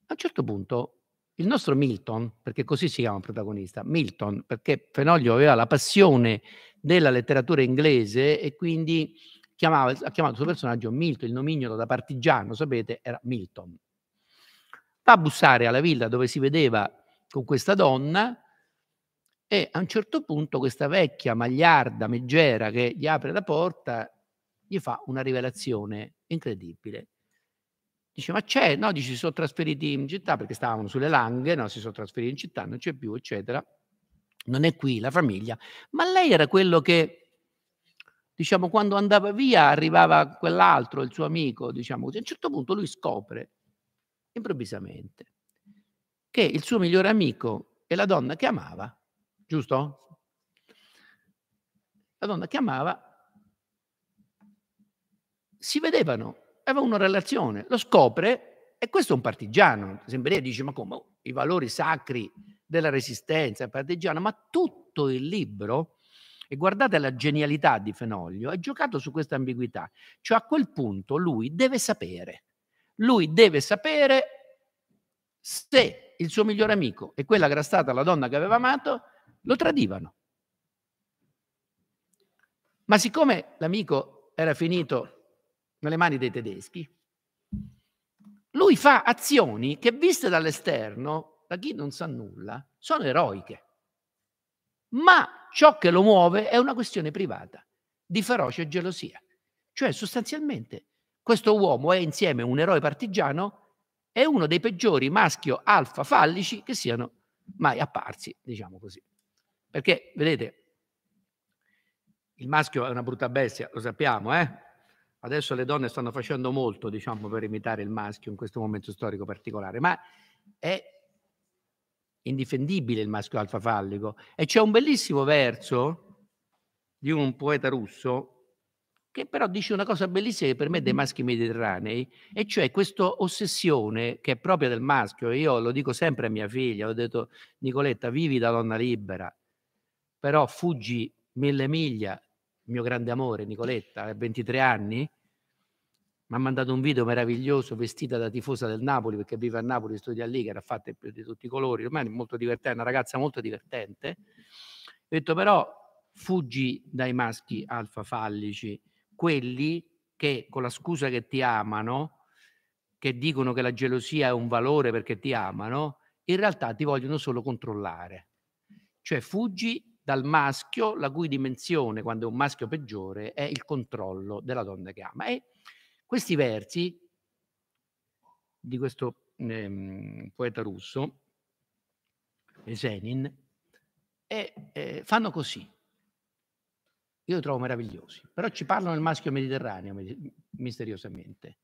A un certo punto il nostro Milton, perché così si chiama il protagonista, Milton, perché Fenoglio aveva la passione della letteratura inglese e quindi chiamava, ha chiamato il suo personaggio Milton, il nomignolo da partigiano, sapete, era Milton. Va a bussare alla villa dove si vedeva con questa donna e a un certo punto questa vecchia magliarda, meggera, che gli apre la porta, gli fa una rivelazione incredibile. Dice, ma c'è? No, dice, si sono trasferiti in città perché stavano sulle Langhe, no, si sono trasferiti in città, non c'è più, eccetera. Non è qui la famiglia. Ma lei era quello che, diciamo, quando andava via arrivava quell'altro, il suo amico, diciamo così. A un certo punto lui scopre improvvisamente, che il suo migliore amico e la donna che amava, giusto? La donna che amava si vedevano, aveva una relazione, lo scopre e questo è un partigiano. Sembreria dice, ma come? Oh, I valori sacri della resistenza partigiana, ma tutto il libro, e guardate la genialità di Fenoglio, ha giocato su questa ambiguità. Cioè a quel punto lui deve sapere lui deve sapere se il suo migliore amico e quella che era stata la donna che aveva amato lo tradivano. Ma siccome l'amico era finito nelle mani dei tedeschi, lui fa azioni che viste dall'esterno, da chi non sa nulla, sono eroiche. Ma ciò che lo muove è una questione privata, di feroce gelosia. Cioè sostanzialmente questo uomo è insieme un eroe partigiano e uno dei peggiori maschio alfa fallici che siano mai apparsi, diciamo così. Perché, vedete, il maschio è una brutta bestia, lo sappiamo, eh? Adesso le donne stanno facendo molto, diciamo, per imitare il maschio in questo momento storico particolare, ma è indifendibile il maschio alfa fallico. E c'è un bellissimo verso di un poeta russo, che però dice una cosa bellissima che per me dei maschi mediterranei, e cioè questa ossessione che è propria del maschio. Io lo dico sempre a mia figlia, ho detto Nicoletta, vivi da donna libera, però fuggi mille miglia, mio grande amore Nicoletta, a 23 anni, mi ha mandato un video meraviglioso vestita da tifosa del Napoli, perché vive a Napoli, studia lì, che era fatta di tutti i colori, ormai è molto divertente, una ragazza molto divertente. Ho detto però fuggi dai maschi alfa fallici, quelli che con la scusa che ti amano, che dicono che la gelosia è un valore perché ti amano, in realtà ti vogliono solo controllare. Cioè fuggi dal maschio la cui dimensione, quando è un maschio peggiore, è il controllo della donna che ama. E questi versi di questo ehm, poeta russo, Esenin, e, eh, fanno così. Io li trovo meravigliosi, però ci parlano il maschio mediterraneo misteriosamente.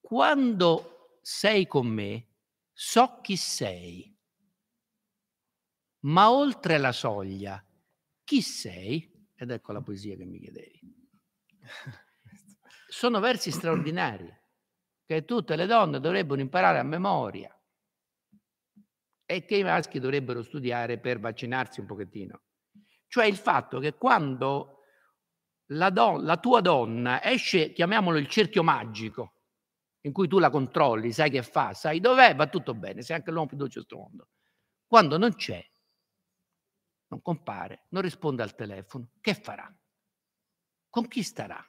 Quando sei con me, so chi sei, ma oltre la soglia, chi sei? Ed ecco la poesia che mi chiedevi. Sono versi straordinari che tutte le donne dovrebbero imparare a memoria e che i maschi dovrebbero studiare per vaccinarsi un pochettino. Cioè il fatto che quando la, don- la tua donna esce, chiamiamolo il cerchio magico, in cui tu la controlli, sai che fa, sai dov'è, va tutto bene, sei anche l'uomo più dolce di questo mondo. Quando non c'è, non compare, non risponde al telefono, che farà? Con chi starà?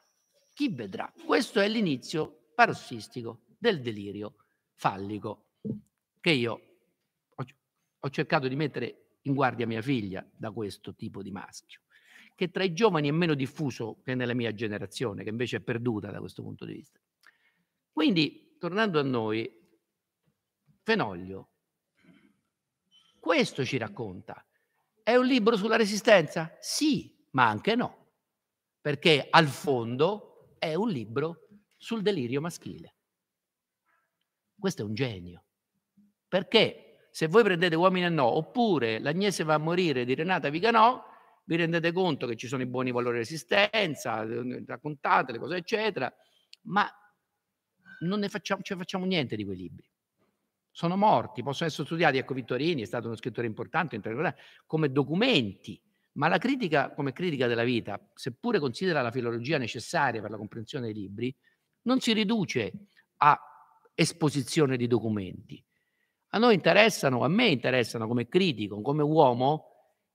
Chi vedrà? Questo è l'inizio parossistico del delirio fallico che io ho cercato di mettere in guardia mia figlia da questo tipo di maschio che tra i giovani è meno diffuso che nella mia generazione, che invece è perduta da questo punto di vista. Quindi, tornando a noi, Fenoglio, questo ci racconta. È un libro sulla resistenza? Sì, ma anche no, perché al fondo è un libro sul delirio maschile. Questo è un genio, perché se voi prendete Uomini e No oppure L'Agnese va a morire di Renata Viganò, vi rendete conto che ci sono i buoni valori di resistenza, eh, raccontate le cose, eccetera, ma non ne facciamo, ce cioè, ne facciamo niente di quei libri. Sono morti, possono essere studiati. Ecco, Vittorini è stato uno scrittore importante, come documenti, ma la critica, come critica della vita, seppure considera la filologia necessaria per la comprensione dei libri, non si riduce a esposizione di documenti. A noi interessano, a me interessano come critico, come uomo,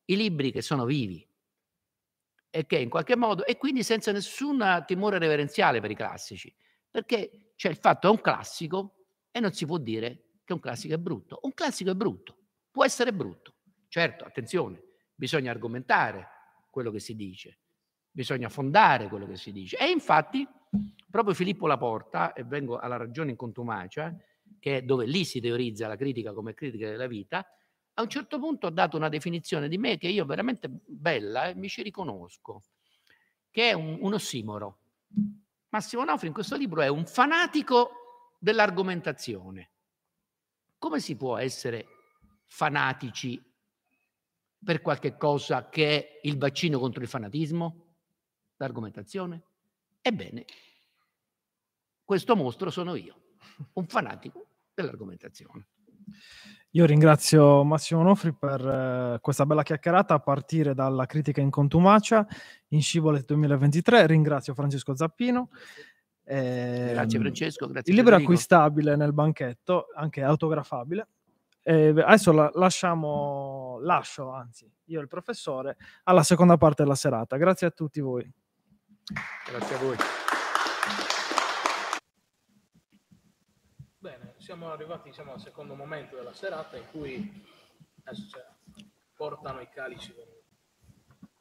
i libri che sono vivi e che in qualche modo, e quindi senza nessun timore reverenziale per i classici, perché c'è il fatto che è un classico e non si può dire che un classico è brutto. Un classico è brutto, può essere brutto. Certo, attenzione, bisogna argomentare quello che si dice, bisogna fondare quello che si dice. E infatti proprio Filippo Laporta, e vengo alla ragione in contumacia, che è dove lì si teorizza la critica come critica della vita, a un certo punto ha dato una definizione di me che io veramente bella e eh, mi ci riconosco, che è un, un ossimoro. Massimo Nofri in questo libro è un fanatico dell'argomentazione. Come si può essere fanatici per qualche cosa che è il vaccino contro il fanatismo? L'argomentazione? Ebbene, questo mostro sono io, un fanatico dell'argomentazione. Io ringrazio Massimo Onofri per eh, questa bella chiacchierata a partire dalla critica in contumacia in Scibolet 2023. Ringrazio Francesco Zappino. Eh, grazie Francesco, grazie. Il libro è acquistabile nel banchetto, anche autografabile. Eh, adesso la, lasciamo, lascio anzi, io e il professore, alla seconda parte della serata. Grazie a tutti voi. Grazie a voi. siamo arrivati diciamo, al secondo momento della serata in cui cioè, portano i calici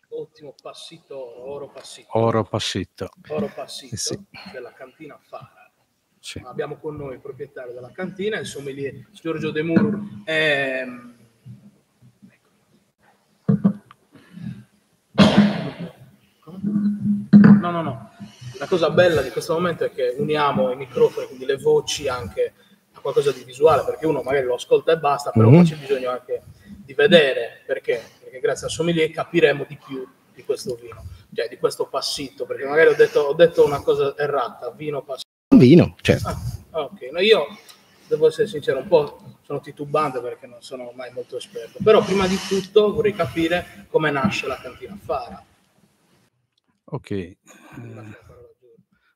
ottimo passito, oro passito, oro passito, oro passito eh sì. della cantina Fara. Sì. Abbiamo con noi il proprietario della cantina, il sommelier Giorgio De Mur. È... Ehm, ecco. No, no, no. La cosa bella di questo momento è che uniamo i microfoni, quindi le voci anche qualcosa di visuale, perché uno magari lo ascolta e basta, però mm-hmm. c'è bisogno anche di vedere perché, perché grazie al sommelier capiremo di più di questo vino, cioè di questo passito, perché magari ho detto, ho detto una cosa errata, vino passito. Vino, certo. Ah, ah, ok, no, io devo essere sincero, un po' sono titubante perché non sono mai molto esperto, però prima di tutto vorrei capire come nasce la cantina Fara. Ok, eh,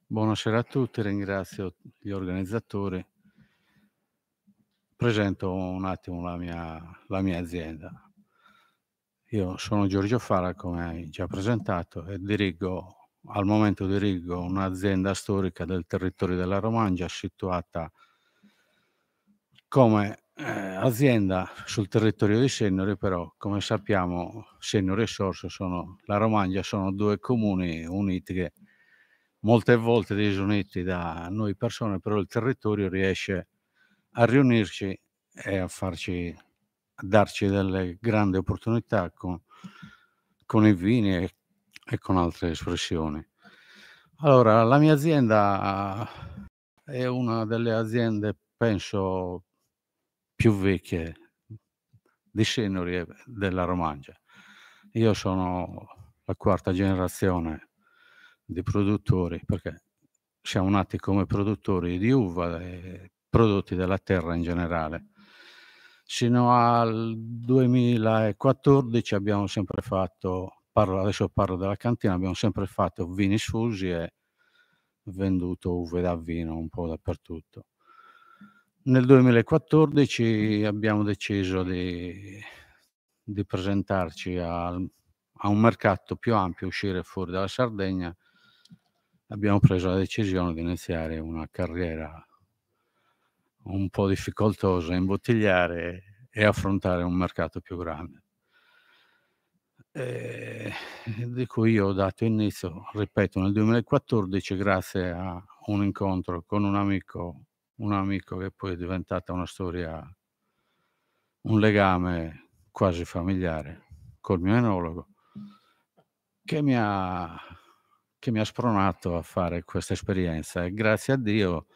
buonasera a tutti, ringrazio gli organizzatori presento un attimo la mia, la mia azienda. Io sono Giorgio Fara, come hai già presentato, e dirigo, al momento dirigo un'azienda storica del territorio della Romagna situata come eh, azienda sul territorio di Sennori, però come sappiamo Sennori e Sorso sono, la Romagna sono due comuni uniti che molte volte disuniti da noi persone, però il territorio riesce a a riunirci e a, farci, a darci delle grandi opportunità con, con i vini e, e, con altre espressioni. Allora, la mia azienda è una delle aziende, penso, più vecchie di Senori della Romagna. Io sono la quarta generazione di produttori perché siamo nati come produttori di uva e prodotti della terra in generale. Sino al 2014 abbiamo sempre fatto, parlo, adesso parlo della cantina, abbiamo sempre fatto vini sfusi e venduto uve da vino un po' dappertutto. Nel 2014 abbiamo deciso di, di presentarci al, a un mercato più ampio, uscire fuori dalla Sardegna, abbiamo preso la decisione di iniziare una carriera un po' difficoltoso imbottigliare e affrontare un mercato più grande. Eh, di cui io ho dato inizio, ripeto, nel 2014 grazie a un incontro con un amico, un amico che poi è diventata una storia, un legame quasi familiare col mio enologo, che mi ha, che mi ha spronato a fare questa esperienza e grazie a Dio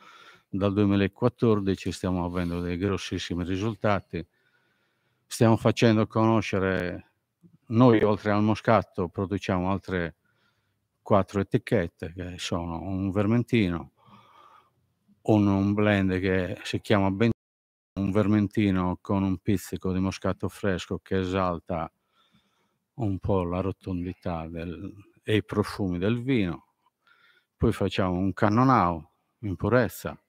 dal 2014 stiamo avendo dei grossissimi risultati, stiamo facendo conoscere, noi oltre al moscato produciamo altre quattro etichette che sono un vermentino, un, un blend che si chiama Bentino, un vermentino con un pizzico di moscato fresco che esalta un po' la rotondità del, e i profumi del vino, poi facciamo un cannonau in purezza,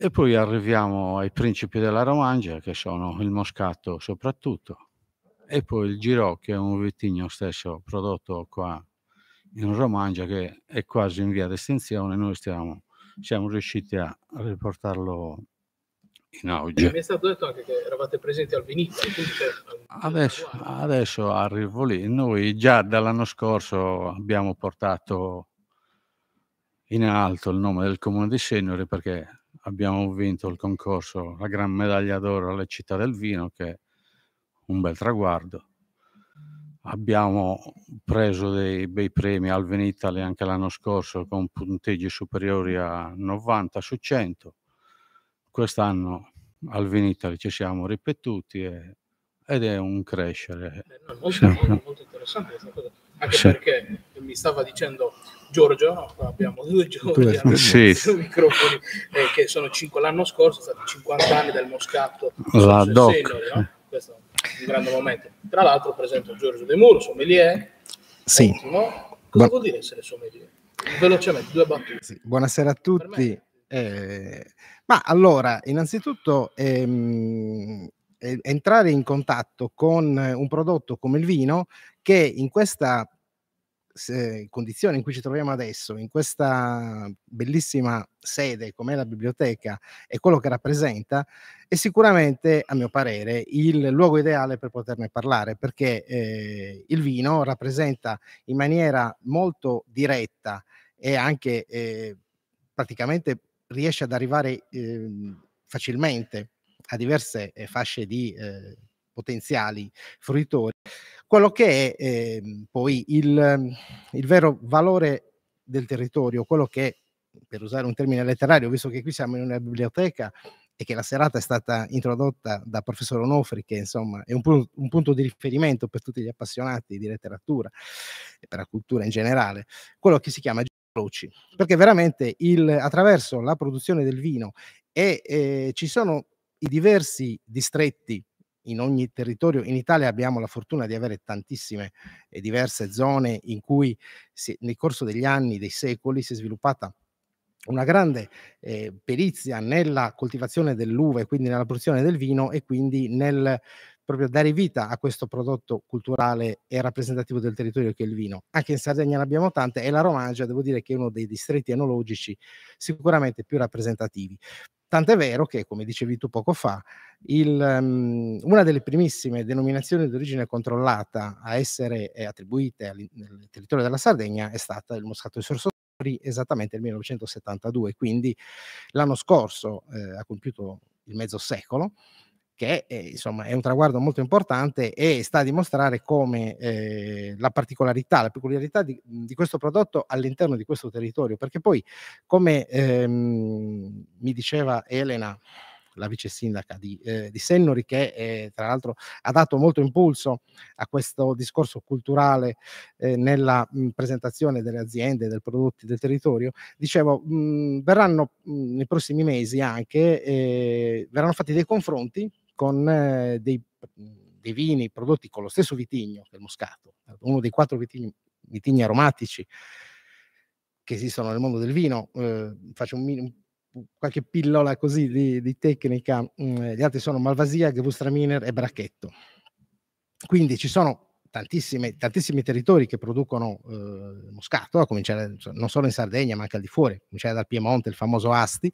e poi arriviamo ai principi della Romagna, che sono il moscato soprattutto, e poi il Girocchio, è un vitigno stesso prodotto qua in Romagna, che è quasi in via d'estinzione. noi stiamo, siamo riusciti a riportarlo in auge. Mi è stato detto anche che eravate presenti al Vinitali. Adesso, adesso arrivo lì, noi già dall'anno scorso abbiamo portato in alto il nome del comune di Signori perché abbiamo vinto il concorso, la gran medaglia d'oro alle città del vino, che è un bel traguardo. Abbiamo preso dei bei premi al Venitali anche l'anno scorso con punteggi superiori a 90 su 100. Quest'anno al Venitali ci siamo ripetuti e, ed è un crescere. Eh, no, molto, molto, molto interessante questa cosa, anche sì. perché mi stava dicendo Giorgio, no? abbiamo due Giorgi sì. due microfoni eh, che sono cinque l'anno scorso, sono stati 50 anni del Moscato La doc. Senior, no? questo è un grande momento. Tra l'altro presento Giorgio De Muro, sommelier, sì. Ottimo. Cosa Bu- vuol dire essere sommelier? Velocemente, due battute. Sì. Buonasera a tutti. Eh, ma allora, innanzitutto ehm, entrare in contatto con un prodotto come il vino che in questa condizione in cui ci troviamo adesso, in questa bellissima sede com'è la biblioteca e quello che rappresenta, è sicuramente, a mio parere, il luogo ideale per poterne parlare, perché eh, il vino rappresenta in maniera molto diretta e anche eh, praticamente riesce ad arrivare ehm, facilmente a diverse eh, fasce di eh, potenziali fruitori, quello che è eh, poi il, ehm, il vero valore del territorio, quello che, per usare un termine letterario, visto che qui siamo in una biblioteca e che la serata è stata introdotta da professor Onofri, che insomma è un, pu- un, punto di riferimento per tutti gli appassionati di letteratura e per la cultura in generale, quello che si chiama Luci, perché veramente il, attraverso la produzione del vino e eh, ci sono i diversi distretti in ogni territorio. In Italia abbiamo la fortuna di avere tantissime e eh, diverse zone in cui si, nel corso degli anni, dei secoli, si è sviluppata una grande eh, perizia nella coltivazione dell'uva e quindi nella produzione del vino e quindi nel proprio dare vita a questo prodotto culturale e rappresentativo del territorio che è il vino. Anche in Sardegna ne abbiamo tante e la Romagna devo dire che è uno dei distretti enologici sicuramente più rappresentativi. Tant'è vero che, come dicevi tu poco fa, il, um, una delle primissime denominazioni di origine controllata a essere attribuite nel territorio della Sardegna è stata il Moscato di Sorsori esattamente nel 1972, quindi l'anno scorso eh, ha compiuto il mezzo secolo che eh, insomma è un traguardo molto importante e sta a dimostrare come eh, la particolarità, la peculiarità di, mhmm, di, questo prodotto all'interno di questo territorio, perché poi come ehm, mi diceva Elena, la vice sindaca di, eh, di Sennori, che eh, tra l'altro ha dato molto impulso a questo discorso culturale eh, nella mh, mhmm, presentazione delle aziende, dei prodotti del territorio. Dicevo, mh, mhmm, verranno mh, nei prossimi mesi anche, eh, verranno fatti dei confronti con eh, dei, dei, vini prodotti con lo stesso vitigno del Moscato, uno dei quattro vitigni, vitigni aromatici che esistono nel mondo del vino. Eh, faccio un, qualche pillola così di, di tecnica, mm, eh, gli altri sono Malvasia, Gewurztraminer e Bracchetto. Quindi ci sono tantissimi territori che producono eh, moscato, a cominciare non solo in Sardegna ma anche al di fuori, a cominciare dal Piemonte, il famoso Asti,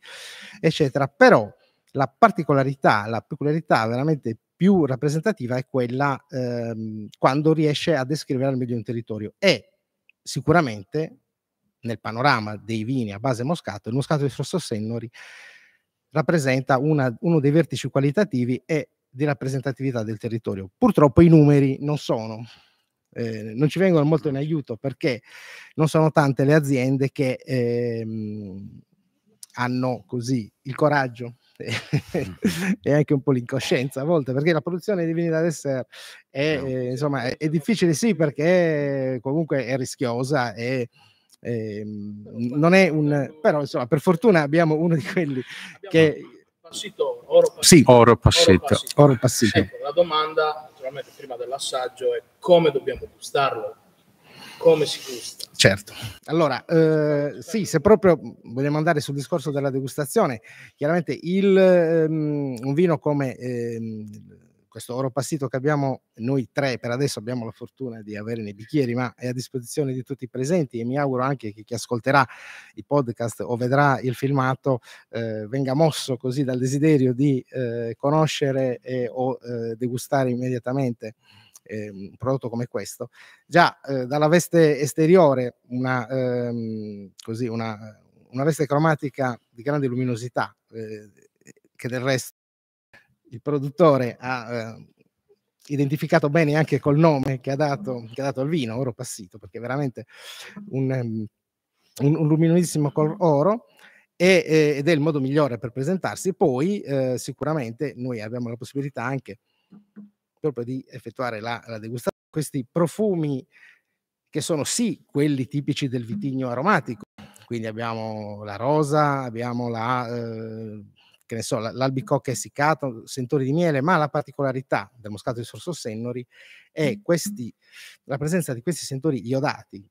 eccetera, però la particolarità, la peculiarità veramente più rappresentativa è quella ehm, quando riesce a descrivere al meglio un territorio e sicuramente nel panorama dei vini a base moscato, il moscato di Frosto Sennori rappresenta una, uno dei vertici qualitativi e di rappresentatività del territorio. Purtroppo i numeri non sono, eh, non ci vengono molto in aiuto perché non sono tante le aziende che ehm, hanno così il coraggio e anche un po' l'incoscienza a volte, perché la produzione di vini da dessert è, no, eh, insomma, è, è, difficile sì perché comunque è rischiosa e... Ehm, non è un però insomma per fortuna abbiamo uno di quelli abbiamo che passito, oro passito, sì, oro passito. Oro passito. Oro passito. Ecco, la domanda naturalmente prima dell'assaggio è come dobbiamo gustarlo come si gusta. Certo. Allora, eh, sì, se proprio vogliamo andare sul discorso della degustazione, chiaramente il, um, un vino come eh, questo oro passito che abbiamo noi tre, per adesso abbiamo la fortuna di avere nei bicchieri, ma è a disposizione di tutti i presenti e mi auguro anche che chi ascolterà i podcast o vedrà il filmato eh, venga mosso così dal desiderio di eh, conoscere e, o eh, degustare immediatamente eh, un prodotto come questo, già eh, dalla veste esteriore una, ehm, così, una, una, veste cromatica di grande luminosità, eh, che del resto il produttore ha ehm, identificato bene anche col nome che ha dato, che ha dato al vino, oro passito, perché è veramente un, um, un luminosissimo col oro eh, ed è il modo migliore per presentarsi. Poi eh, sicuramente noi abbiamo la possibilità anche proprio di effettuare la, la degustazione. Questi profumi che sono sì quelli tipici del vitigno aromatico, quindi abbiamo la rosa, abbiamo la, eh, che ne so, l'albicocca essiccata, sentori di miele, ma la particolarità del moscato di sorso Sennori è questi, la presenza di questi sentori iodati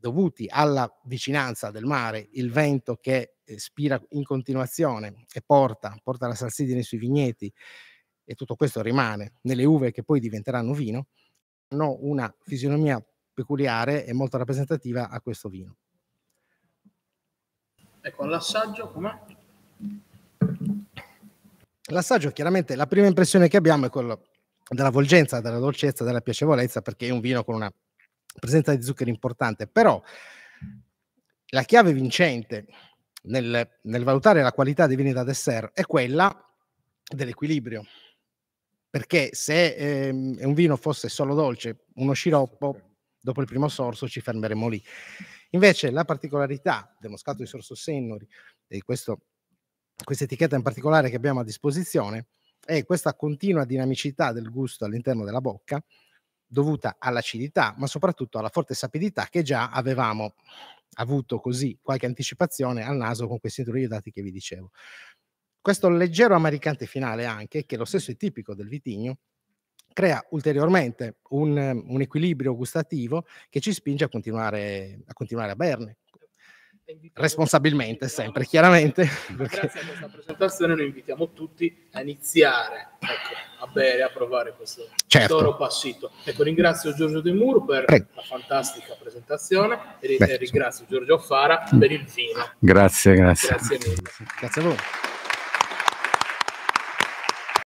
dovuti alla vicinanza del mare, il vento che spira in continuazione e porta, porta la salsidine sui vigneti, e tutto questo rimane nelle uve che poi diventeranno vino, hanno una fisionomia peculiare e molto rappresentativa a questo vino. Ecco, l'assaggio com'è? L'assaggio chiaramente la prima impressione che abbiamo è quella della volgenza, della dolcezza, della piacevolezza, perché è un vino con una presenza di zuccheri importante, però la chiave vincente nel, nel valutare la qualità dei vini da dessert è quella dell'equilibrio, perché se ehm, un vino fosse solo dolce, uno sciroppo, dopo il primo sorso ci fermeremo lì. Invece la particolarità del moscato di sorso Sennori e questo, questa etichetta in particolare che abbiamo a disposizione è questa continua dinamicità del gusto all'interno della bocca dovuta all'acidità, ma soprattutto alla forte sapidità che già avevamo avuto così qualche anticipazione al naso con questi introiodati che vi dicevo. Questo leggero amaricante finale anche, che lo stesso è tipico del vitigno, crea ulteriormente un, un equilibrio gustativo che ci spinge a continuare a, continuare a berne responsabilmente sempre chiaramente perché... grazie a questa presentazione noi invitiamo tutti a iniziare ecco, a bere a provare questo certo. toro passito ecco ringrazio Giorgio De Muro per Prego. la fantastica presentazione e Beh, ringrazio Giorgio Fara mm. per il vino grazie grazie grazie mille grazie a voi